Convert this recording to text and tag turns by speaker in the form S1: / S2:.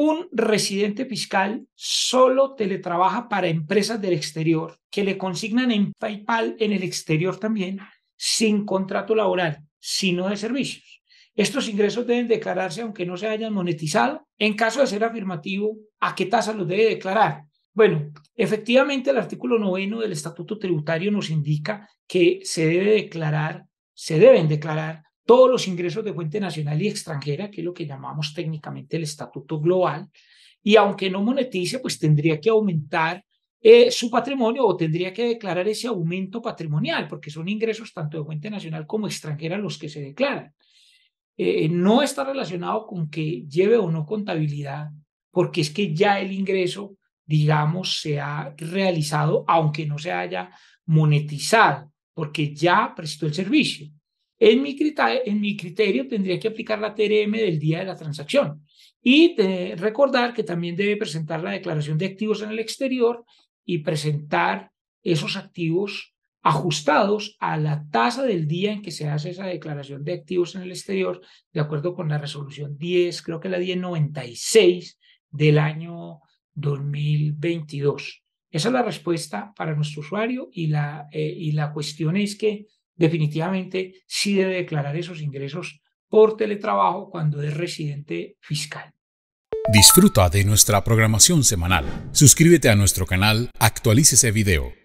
S1: Un residente fiscal solo teletrabaja para empresas del exterior que le consignan en PayPal en el exterior también sin contrato laboral, sino de servicios. Estos ingresos deben declararse aunque no se hayan monetizado. En caso de ser afirmativo, ¿a qué tasa los debe declarar? Bueno, efectivamente el artículo noveno del Estatuto Tributario nos indica que se debe declarar, se deben declarar todos los ingresos de fuente nacional y extranjera, que es lo que llamamos técnicamente el estatuto global, y aunque no monetice, pues tendría que aumentar eh, su patrimonio o tendría que declarar ese aumento patrimonial, porque son ingresos tanto de fuente nacional como extranjera los que se declaran. Eh, no está relacionado con que lleve o no contabilidad, porque es que ya el ingreso, digamos, se ha realizado, aunque no se haya monetizado, porque ya prestó el servicio. En mi, criterio, en mi criterio tendría que aplicar la TRM del día de la transacción y recordar que también debe presentar la declaración de activos en el exterior y presentar esos activos ajustados a la tasa del día en que se hace esa declaración de activos en el exterior, de acuerdo con la resolución 10, creo que la 1096 del año 2022. Esa es la respuesta para nuestro usuario y la, eh, y la cuestión es que definitivamente sí debe declarar esos ingresos por teletrabajo cuando es residente fiscal.
S2: Disfruta de nuestra programación semanal. Suscríbete a nuestro canal, actualice ese video